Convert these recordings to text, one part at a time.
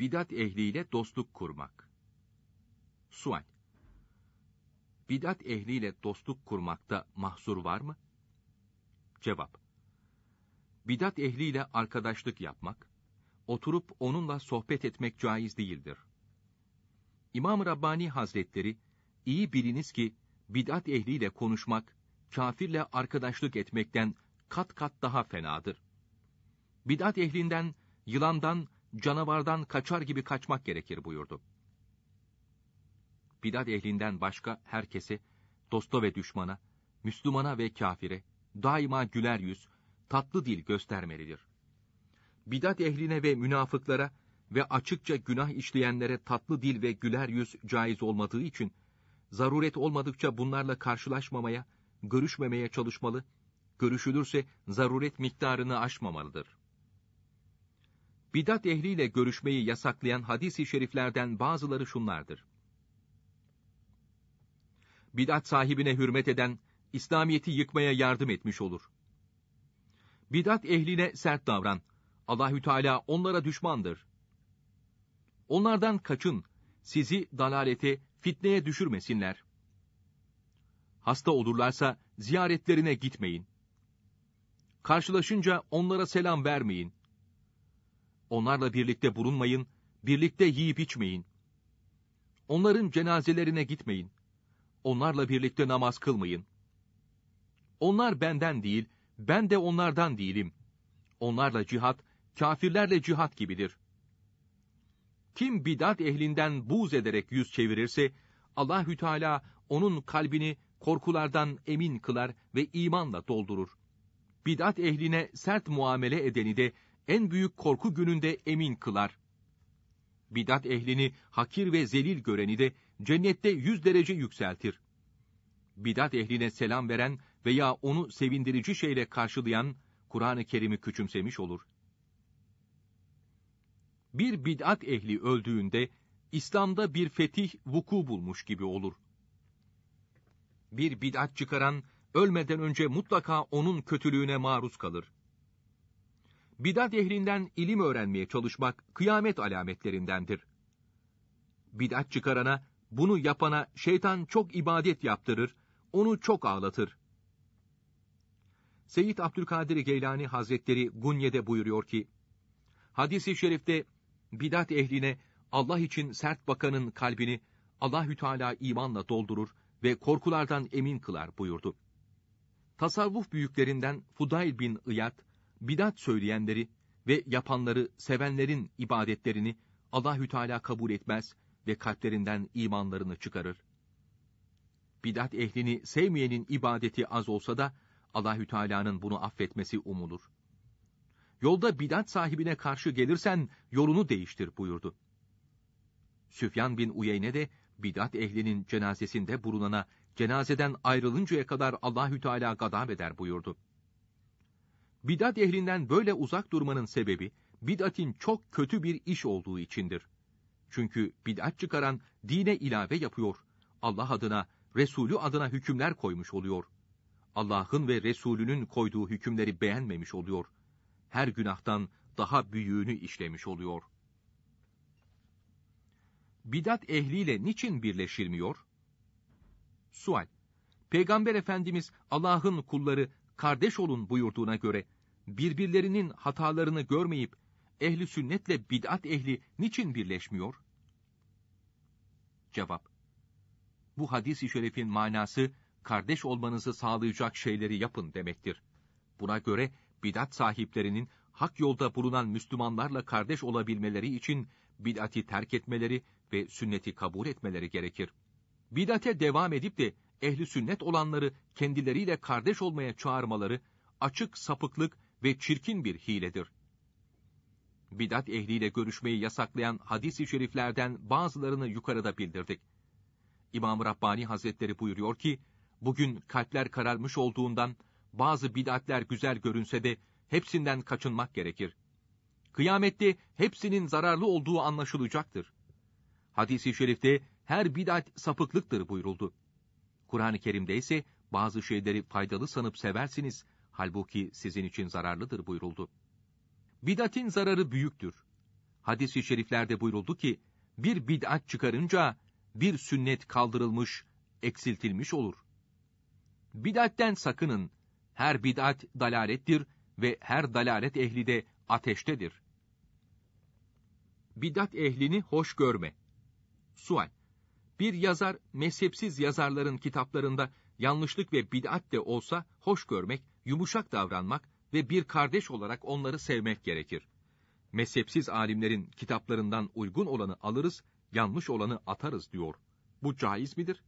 bidat ehliyle dostluk kurmak. Sual Bidat ehliyle dostluk kurmakta mahsur var mı? Cevap Bidat ehliyle arkadaşlık yapmak, oturup onunla sohbet etmek caiz değildir. İmam Rabbani Hazretleri, iyi biliniz ki bidat ehliyle konuşmak, kafirle arkadaşlık etmekten kat kat daha fenadır. Bidat ehlinden, yılandan, canavardan kaçar gibi kaçmak gerekir buyurdu. Bidat ehlinden başka herkese dosta ve düşmana, Müslümana ve kafire, daima güler yüz, tatlı dil göstermelidir. Bidat ehline ve münafıklara ve açıkça günah işleyenlere tatlı dil ve güler yüz caiz olmadığı için, zaruret olmadıkça bunlarla karşılaşmamaya, görüşmemeye çalışmalı, görüşülürse zaruret miktarını aşmamalıdır.'' bidat ehliyle görüşmeyi yasaklayan hadis-i şeriflerden bazıları şunlardır. Bidat sahibine hürmet eden, İslamiyet'i yıkmaya yardım etmiş olur. Bidat ehline sert davran. Allahü Teala onlara düşmandır. Onlardan kaçın, sizi dalalete, fitneye düşürmesinler. Hasta olurlarsa ziyaretlerine gitmeyin. Karşılaşınca onlara selam vermeyin. Onlarla birlikte bulunmayın, birlikte yiyip içmeyin. Onların cenazelerine gitmeyin. Onlarla birlikte namaz kılmayın. Onlar benden değil, ben de onlardan değilim. Onlarla cihat, kafirlerle cihat gibidir. Kim bidat ehlinden buz ederek yüz çevirirse, Allahü Teala onun kalbini korkulardan emin kılar ve imanla doldurur. Bidat ehline sert muamele edeni de en büyük korku gününde emin kılar. Bidat ehlini hakir ve zelil göreni de cennette yüz derece yükseltir. Bidat ehline selam veren veya onu sevindirici şeyle karşılayan, Kur'an-ı Kerim'i küçümsemiş olur. Bir bid'at ehli öldüğünde, İslam'da bir fetih vuku bulmuş gibi olur. Bir bid'at çıkaran, ölmeden önce mutlaka onun kötülüğüne maruz kalır bidat ehlinden ilim öğrenmeye çalışmak kıyamet alametlerindendir. Bidat çıkarana, bunu yapana şeytan çok ibadet yaptırır, onu çok ağlatır. Seyyid Abdülkadir Geylani Hazretleri Gunye'de buyuruyor ki, Hadis-i şerifte bidat ehline Allah için sert bakanın kalbini Allahü Teala imanla doldurur ve korkulardan emin kılar buyurdu. Tasavvuf büyüklerinden Fudail bin Iyad, bidat söyleyenleri ve yapanları sevenlerin ibadetlerini Allahü Teala kabul etmez ve kalplerinden imanlarını çıkarır. Bidat ehlini sevmeyenin ibadeti az olsa da Allahü Teala'nın bunu affetmesi umulur. Yolda bidat sahibine karşı gelirsen yolunu değiştir buyurdu. Süfyan bin Uyeyne de bidat ehlinin cenazesinde bulunana cenazeden ayrılıncaya kadar Allahü Teala gadab eder buyurdu. Bidat ehlinden böyle uzak durmanın sebebi, bid'atin çok kötü bir iş olduğu içindir. Çünkü bid'at çıkaran dine ilave yapıyor. Allah adına, Resulü adına hükümler koymuş oluyor. Allah'ın ve Resulünün koyduğu hükümleri beğenmemiş oluyor. Her günahtan daha büyüğünü işlemiş oluyor. Bidat ehliyle niçin birleşilmiyor? Sual. Peygamber Efendimiz Allah'ın kulları kardeş olun buyurduğuna göre birbirlerinin hatalarını görmeyip ehli sünnetle bid'at ehli niçin birleşmiyor? Cevap Bu hadis-i şerifin manası kardeş olmanızı sağlayacak şeyleri yapın demektir. Buna göre bid'at sahiplerinin hak yolda bulunan Müslümanlarla kardeş olabilmeleri için bid'ati terk etmeleri ve sünneti kabul etmeleri gerekir. Bid'ate devam edip de ehli sünnet olanları kendileriyle kardeş olmaya çağırmaları açık sapıklık ve çirkin bir hiledir. Bidat ehliyle görüşmeyi yasaklayan hadis-i şeriflerden bazılarını yukarıda bildirdik. İmam Rabbani Hazretleri buyuruyor ki, bugün kalpler kararmış olduğundan bazı bid'atler güzel görünse de hepsinden kaçınmak gerekir. Kıyamette hepsinin zararlı olduğu anlaşılacaktır. Hadis-i şerifte her bid'at sapıklıktır buyuruldu. Kur'an-ı Kerim'de ise bazı şeyleri faydalı sanıp seversiniz, halbuki sizin için zararlıdır buyuruldu. Bidatin zararı büyüktür. Hadis-i şeriflerde buyuruldu ki, bir bid'at çıkarınca bir sünnet kaldırılmış, eksiltilmiş olur. Bid'atten sakının. Her bid'at dalalettir ve her dalalet ehli de ateştedir. Bid'at ehlini hoş görme. Sual bir yazar, mezhepsiz yazarların kitaplarında yanlışlık ve bid'at de olsa hoş görmek, yumuşak davranmak ve bir kardeş olarak onları sevmek gerekir. Mezhepsiz alimlerin kitaplarından uygun olanı alırız, yanlış olanı atarız diyor. Bu caiz midir?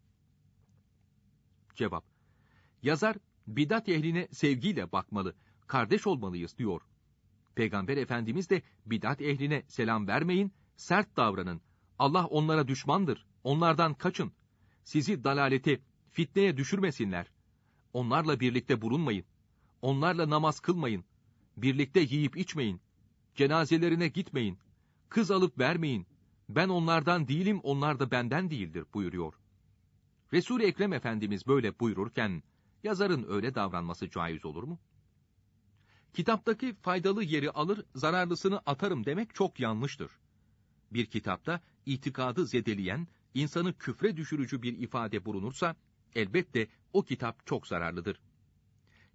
Cevap. Yazar, bidat ehline sevgiyle bakmalı, kardeş olmalıyız diyor. Peygamber Efendimiz de bidat ehline selam vermeyin, sert davranın. Allah onlara düşmandır Onlardan kaçın. Sizi dalalete, fitneye düşürmesinler. Onlarla birlikte bulunmayın. Onlarla namaz kılmayın. Birlikte yiyip içmeyin. Cenazelerine gitmeyin. Kız alıp vermeyin. Ben onlardan değilim, onlar da benden değildir buyuruyor. Resul-i Ekrem Efendimiz böyle buyururken, yazarın öyle davranması caiz olur mu? Kitaptaki faydalı yeri alır, zararlısını atarım demek çok yanlıştır. Bir kitapta itikadı zedeleyen, insanı küfre düşürücü bir ifade bulunursa, elbette o kitap çok zararlıdır.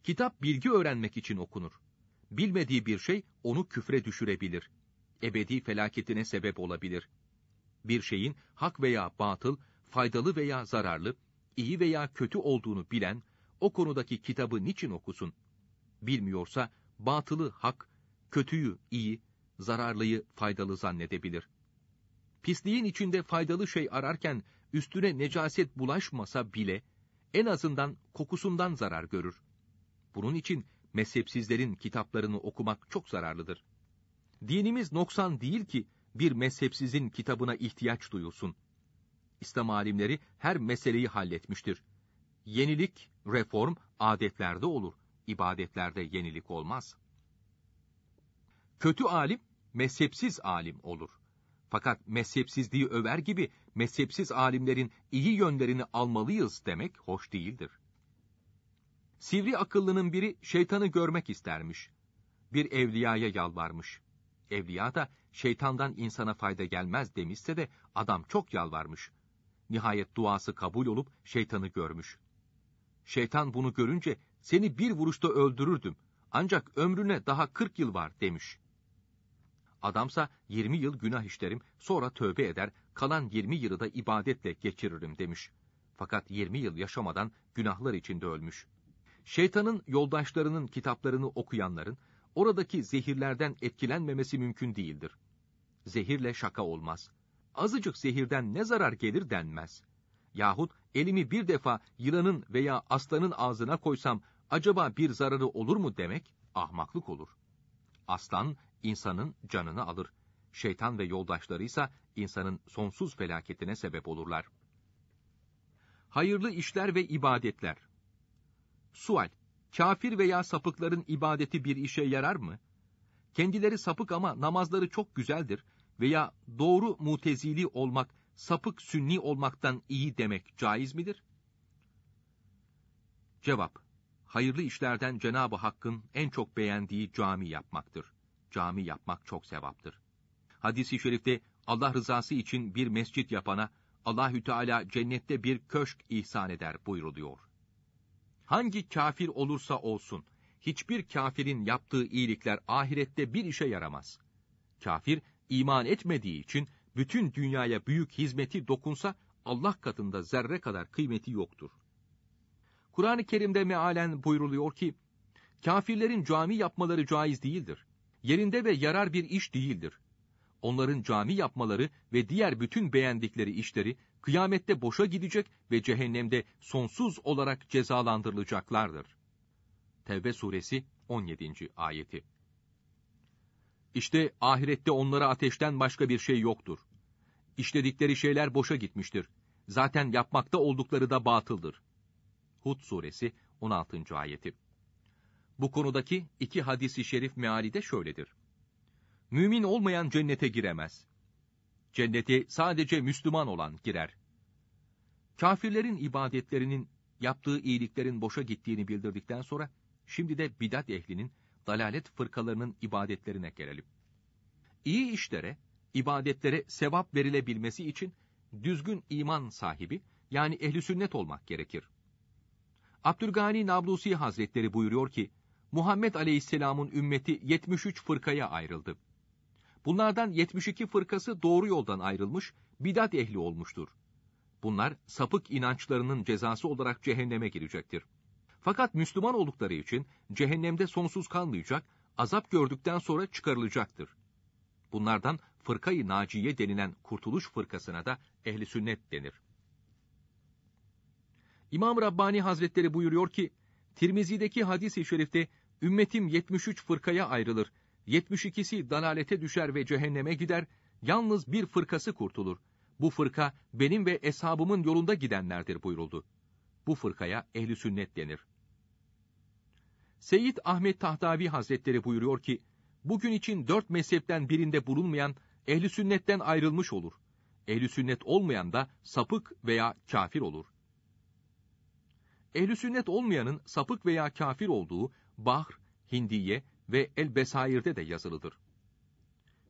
Kitap bilgi öğrenmek için okunur. Bilmediği bir şey onu küfre düşürebilir. Ebedi felaketine sebep olabilir. Bir şeyin hak veya batıl, faydalı veya zararlı, iyi veya kötü olduğunu bilen, o konudaki kitabı niçin okusun? Bilmiyorsa batılı hak, kötüyü iyi, zararlıyı faydalı zannedebilir.'' pisliğin içinde faydalı şey ararken üstüne necaset bulaşmasa bile en azından kokusundan zarar görür. Bunun için mezhepsizlerin kitaplarını okumak çok zararlıdır. Dinimiz noksan değil ki bir mezhepsizin kitabına ihtiyaç duyulsun. İslam alimleri her meseleyi halletmiştir. Yenilik, reform adetlerde olur, ibadetlerde yenilik olmaz. Kötü alim, mezhepsiz alim olur. Fakat mezhepsizliği över gibi mezhepsiz alimlerin iyi yönlerini almalıyız demek hoş değildir. Sivri akıllının biri şeytanı görmek istermiş. Bir evliyaya yalvarmış. Evliya da şeytandan insana fayda gelmez demişse de adam çok yalvarmış. Nihayet duası kabul olup şeytanı görmüş. Şeytan bunu görünce seni bir vuruşta öldürürdüm ancak ömrüne daha kırk yıl var demiş. Adamsa 20 yıl günah işlerim, sonra tövbe eder, kalan 20 yılı da ibadetle geçiririm demiş. Fakat 20 yıl yaşamadan günahlar içinde ölmüş. Şeytanın yoldaşlarının kitaplarını okuyanların, oradaki zehirlerden etkilenmemesi mümkün değildir. Zehirle şaka olmaz. Azıcık zehirden ne zarar gelir denmez. Yahut elimi bir defa yılanın veya aslanın ağzına koysam acaba bir zararı olur mu demek ahmaklık olur. Aslan insanın canını alır. Şeytan ve yoldaşları ise insanın sonsuz felaketine sebep olurlar. Hayırlı işler ve ibadetler. Sual: Kafir veya sapıkların ibadeti bir işe yarar mı? Kendileri sapık ama namazları çok güzeldir veya doğru mutezili olmak sapık sünni olmaktan iyi demek caiz midir? Cevap: Hayırlı işlerden Cenabı ı Hakk'ın en çok beğendiği cami yapmaktır cami yapmak çok sevaptır. Hadis-i şerifte Allah rızası için bir mescit yapana Allahü Teala cennette bir köşk ihsan eder buyruluyor. Hangi kafir olursa olsun hiçbir kafirin yaptığı iyilikler ahirette bir işe yaramaz. Kafir iman etmediği için bütün dünyaya büyük hizmeti dokunsa Allah katında zerre kadar kıymeti yoktur. Kur'an-ı Kerim'de mealen buyruluyor ki, kafirlerin cami yapmaları caiz değildir yerinde ve yarar bir iş değildir. Onların cami yapmaları ve diğer bütün beğendikleri işleri kıyamette boşa gidecek ve cehennemde sonsuz olarak cezalandırılacaklardır. Tevbe suresi 17. ayeti. İşte ahirette onlara ateşten başka bir şey yoktur. İşledikleri şeyler boşa gitmiştir. Zaten yapmakta oldukları da batıldır. Hud suresi 16. ayeti. Bu konudaki iki hadisi şerif meali de şöyledir. Mümin olmayan cennete giremez. Cenneti sadece Müslüman olan girer. Kafirlerin ibadetlerinin, yaptığı iyiliklerin boşa gittiğini bildirdikten sonra, şimdi de bidat ehlinin, dalalet fırkalarının ibadetlerine gelelim. İyi işlere, ibadetlere sevap verilebilmesi için, düzgün iman sahibi, yani ehli sünnet olmak gerekir. Abdülgani Nablusi Hazretleri buyuruyor ki, Muhammed Aleyhisselam'ın ümmeti 73 fırkaya ayrıldı. Bunlardan 72 fırkası doğru yoldan ayrılmış, bidat ehli olmuştur. Bunlar sapık inançlarının cezası olarak cehenneme girecektir. Fakat Müslüman oldukları için cehennemde sonsuz kalmayacak, azap gördükten sonra çıkarılacaktır. Bunlardan fırkayı naciye denilen kurtuluş fırkasına da ehli sünnet denir. İmam Rabbani Hazretleri buyuruyor ki, Tirmizi'deki hadis-i şerifte Ümmetim 73 fırkaya ayrılır. 72'si dalalete düşer ve cehenneme gider. Yalnız bir fırkası kurtulur. Bu fırka benim ve eshabımın yolunda gidenlerdir buyuruldu. Bu fırkaya ehli sünnet denir. Seyyid Ahmet Tahtavi Hazretleri buyuruyor ki, bugün için dört mezhepten birinde bulunmayan ehli sünnetten ayrılmış olur. Ehli sünnet olmayan da sapık veya kafir olur. Ehli sünnet olmayanın sapık veya kafir olduğu Bahr, Hindiye ve El Besair'de de yazılıdır.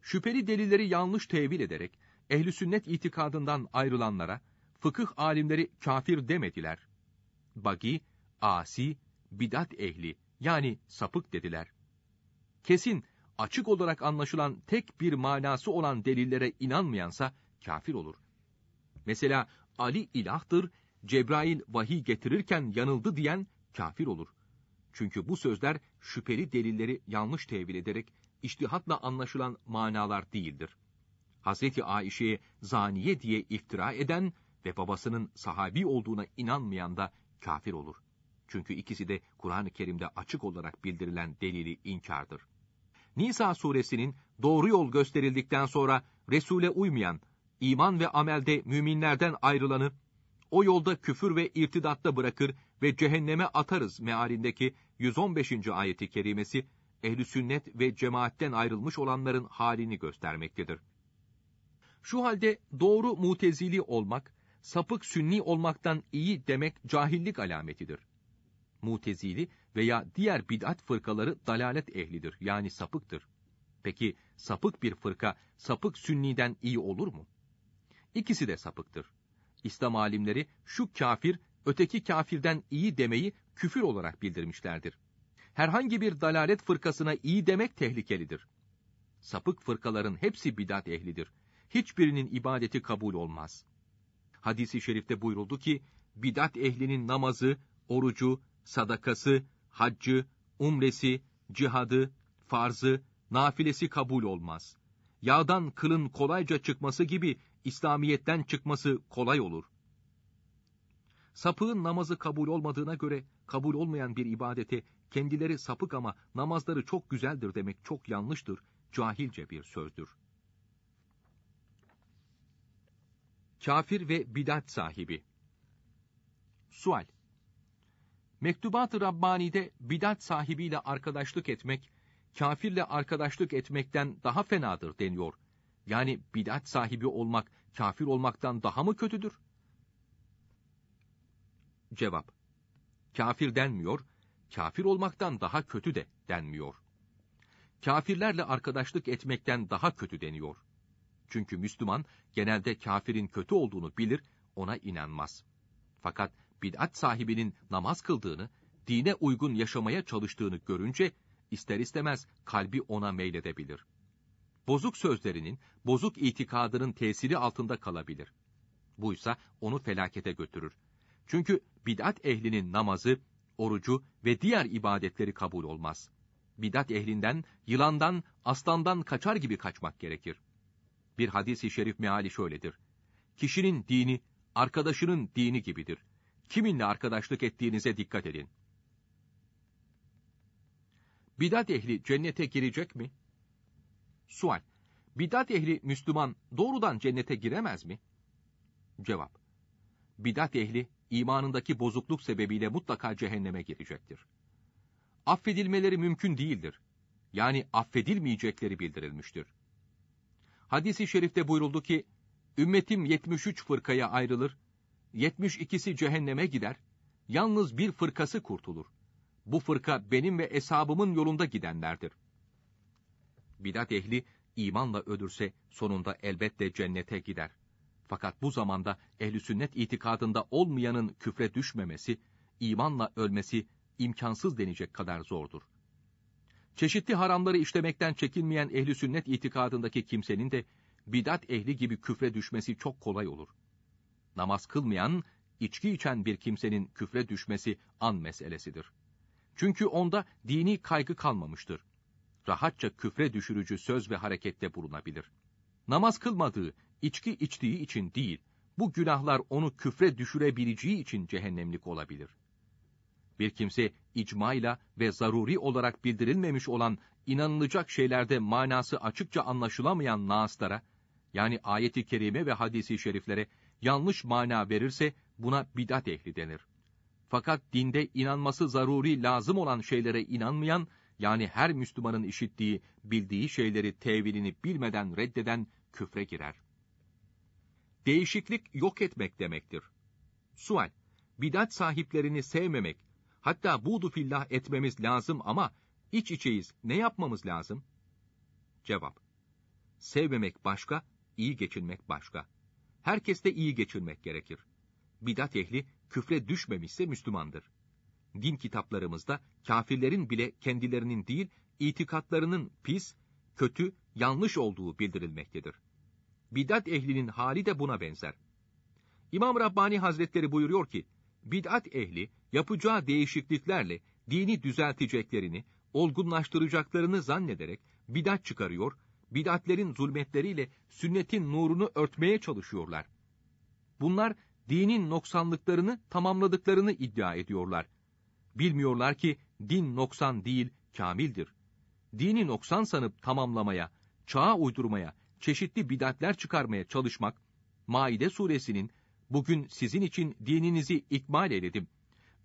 Şüpheli delilleri yanlış tevil ederek ehli sünnet itikadından ayrılanlara fıkıh alimleri kafir demediler. Bagi, asi, bidat ehli yani sapık dediler. Kesin, açık olarak anlaşılan tek bir manası olan delillere inanmayansa kafir olur. Mesela Ali ilahtır, Cebrail vahiy getirirken yanıldı diyen kafir olur.'' Çünkü bu sözler şüpheli delilleri yanlış tevil ederek iştihatla anlaşılan manalar değildir. Hazreti Aişe'ye zaniye diye iftira eden ve babasının sahabi olduğuna inanmayan da kafir olur. Çünkü ikisi de Kur'an-ı Kerim'de açık olarak bildirilen delili inkardır. Nisa suresinin doğru yol gösterildikten sonra Resul'e uymayan, iman ve amelde müminlerden ayrılanı, o yolda küfür ve irtidatta bırakır ve cehenneme atarız mealindeki 115. ayeti kerimesi, ehli sünnet ve cemaatten ayrılmış olanların halini göstermektedir. Şu halde doğru mutezili olmak, sapık sünni olmaktan iyi demek cahillik alametidir. Mutezili veya diğer bid'at fırkaları dalalet ehlidir, yani sapıktır. Peki sapık bir fırka, sapık sünniden iyi olur mu? İkisi de sapıktır. İslam alimleri şu kafir öteki kafirden iyi demeyi küfür olarak bildirmişlerdir. Herhangi bir dalalet fırkasına iyi demek tehlikelidir. Sapık fırkaların hepsi bidat ehlidir. Hiçbirinin ibadeti kabul olmaz. Hadisi şerifte buyuruldu ki, bidat ehlinin namazı, orucu, sadakası, haccı, umresi, cihadı, farzı, nafilesi kabul olmaz. Yağdan kılın kolayca çıkması gibi İslamiyet'ten çıkması kolay olur. Sapığın namazı kabul olmadığına göre kabul olmayan bir ibadete kendileri sapık ama namazları çok güzeldir demek çok yanlıştır, cahilce bir sözdür. Kafir ve bidat sahibi Sual Mektubat-ı Rabbani'de bidat sahibiyle arkadaşlık etmek, kafirle arkadaşlık etmekten daha fenadır deniyor. Yani bidat sahibi olmak, kafir olmaktan daha mı kötüdür?'' Cevap Kafir denmiyor, kafir olmaktan daha kötü de denmiyor. Kafirlerle arkadaşlık etmekten daha kötü deniyor. Çünkü Müslüman genelde kafirin kötü olduğunu bilir, ona inanmaz. Fakat bid'at sahibinin namaz kıldığını, dine uygun yaşamaya çalıştığını görünce ister istemez kalbi ona meyledebilir. Bozuk sözlerinin, bozuk itikadının tesiri altında kalabilir. Buysa onu felakete götürür. Çünkü bid'at ehlinin namazı, orucu ve diğer ibadetleri kabul olmaz. Bidat ehlinden, yılandan, aslandan kaçar gibi kaçmak gerekir. Bir hadis-i şerif meali şöyledir. Kişinin dini, arkadaşının dini gibidir. Kiminle arkadaşlık ettiğinize dikkat edin. Bidat ehli cennete girecek mi? Sual. Bidat ehli Müslüman doğrudan cennete giremez mi? Cevap. Bidat ehli imanındaki bozukluk sebebiyle mutlaka cehenneme girecektir. Affedilmeleri mümkün değildir. Yani affedilmeyecekleri bildirilmiştir. Hadis-i şerifte buyuruldu ki, Ümmetim 73 fırkaya ayrılır, 72'si cehenneme gider, yalnız bir fırkası kurtulur. Bu fırka benim ve eshabımın yolunda gidenlerdir. Bidat ehli imanla ölürse sonunda elbette cennete gider. Fakat bu zamanda ehli sünnet itikadında olmayanın küfre düşmemesi, imanla ölmesi imkansız denecek kadar zordur. Çeşitli haramları işlemekten çekinmeyen ehli sünnet itikadındaki kimsenin de bidat ehli gibi küfre düşmesi çok kolay olur. Namaz kılmayan, içki içen bir kimsenin küfre düşmesi an meselesidir. Çünkü onda dini kaygı kalmamıştır. Rahatça küfre düşürücü söz ve harekette bulunabilir. Namaz kılmadığı, içki içtiği için değil, bu günahlar onu küfre düşürebileceği için cehennemlik olabilir. Bir kimse icmayla ve zaruri olarak bildirilmemiş olan inanılacak şeylerde manası açıkça anlaşılamayan naaslara, yani ayeti kerime ve hadisi şeriflere yanlış mana verirse buna bidat ehli denir. Fakat dinde inanması zaruri lazım olan şeylere inanmayan, yani her Müslümanın işittiği, bildiği şeyleri tevilini bilmeden reddeden küfre girer.'' Değişiklik yok etmek demektir. Sual, bidat sahiplerini sevmemek, hatta buğdu fillah etmemiz lazım ama iç içeyiz, ne yapmamız lazım? Cevap, sevmemek başka, iyi geçinmek başka. Herkeste iyi geçinmek gerekir. Bidat ehli küfre düşmemişse Müslümandır. Din kitaplarımızda kafirlerin bile kendilerinin değil, itikatlarının pis, kötü, yanlış olduğu bildirilmektedir bidat ehlinin hali de buna benzer. İmam Rabbani Hazretleri buyuruyor ki, bidat ehli yapacağı değişikliklerle dini düzelteceklerini, olgunlaştıracaklarını zannederek bidat çıkarıyor, bidatlerin zulmetleriyle sünnetin nurunu örtmeye çalışıyorlar. Bunlar dinin noksanlıklarını tamamladıklarını iddia ediyorlar. Bilmiyorlar ki din noksan değil, kamildir. Dini noksan sanıp tamamlamaya, çağa uydurmaya, çeşitli bidatler çıkarmaya çalışmak, Maide suresinin bugün sizin için dininizi ikmal ededim,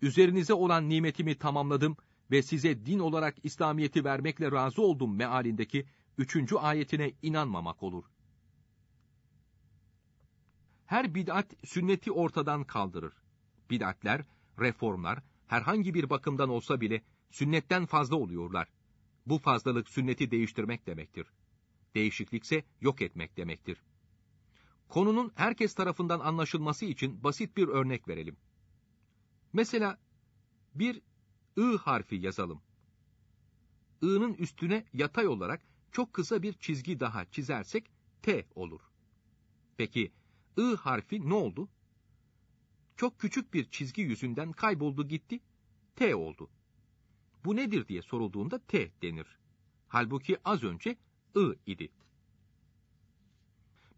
üzerinize olan nimetimi tamamladım ve size din olarak İslamiyet'i vermekle razı oldum mealindeki üçüncü ayetine inanmamak olur. Her bid'at sünneti ortadan kaldırır. Bid'atler, reformlar, herhangi bir bakımdan olsa bile sünnetten fazla oluyorlar. Bu fazlalık sünneti değiştirmek demektir değişiklikse yok etmek demektir. Konunun herkes tarafından anlaşılması için basit bir örnek verelim. Mesela bir ı harfi yazalım. i'nin üstüne yatay olarak çok kısa bir çizgi daha çizersek t olur. Peki ı harfi ne oldu? Çok küçük bir çizgi yüzünden kayboldu gitti, t oldu. Bu nedir diye sorulduğunda t denir. Halbuki az önce ı idi.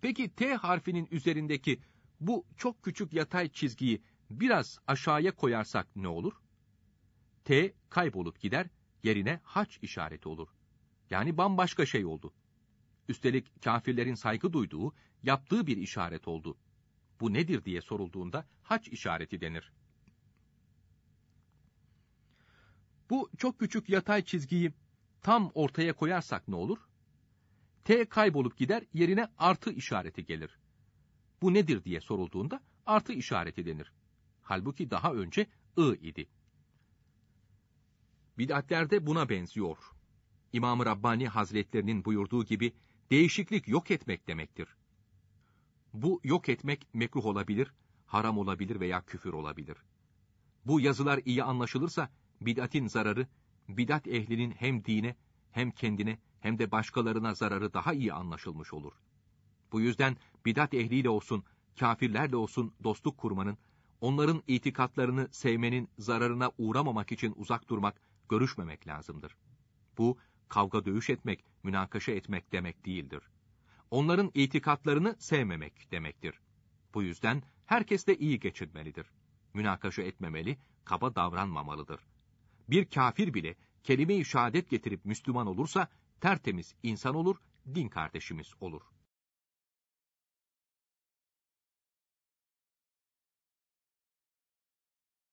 Peki T harfinin üzerindeki bu çok küçük yatay çizgiyi biraz aşağıya koyarsak ne olur? T kaybolup gider, yerine haç işareti olur. Yani bambaşka şey oldu. Üstelik kafirlerin saygı duyduğu, yaptığı bir işaret oldu. Bu nedir diye sorulduğunda haç işareti denir. Bu çok küçük yatay çizgiyi tam ortaya koyarsak ne olur? T kaybolup gider yerine artı işareti gelir. Bu nedir diye sorulduğunda artı işareti denir. Halbuki daha önce I idi. Bid'atlerde buna benziyor. İmam-ı Rabbani Hazretlerinin buyurduğu gibi değişiklik yok etmek demektir. Bu yok etmek mekruh olabilir, haram olabilir veya küfür olabilir. Bu yazılar iyi anlaşılırsa bid'atin zararı, bid'at ehlinin hem dine hem kendine hem de başkalarına zararı daha iyi anlaşılmış olur. Bu yüzden bidat ehliyle olsun, kafirlerle olsun dostluk kurmanın, onların itikatlarını sevmenin zararına uğramamak için uzak durmak, görüşmemek lazımdır. Bu, kavga dövüş etmek, münakaşa etmek demek değildir. Onların itikatlarını sevmemek demektir. Bu yüzden herkesle iyi geçinmelidir. Münakaşa etmemeli, kaba davranmamalıdır. Bir kafir bile kelime-i şehadet getirip Müslüman olursa tertemiz insan olur, din kardeşimiz olur.''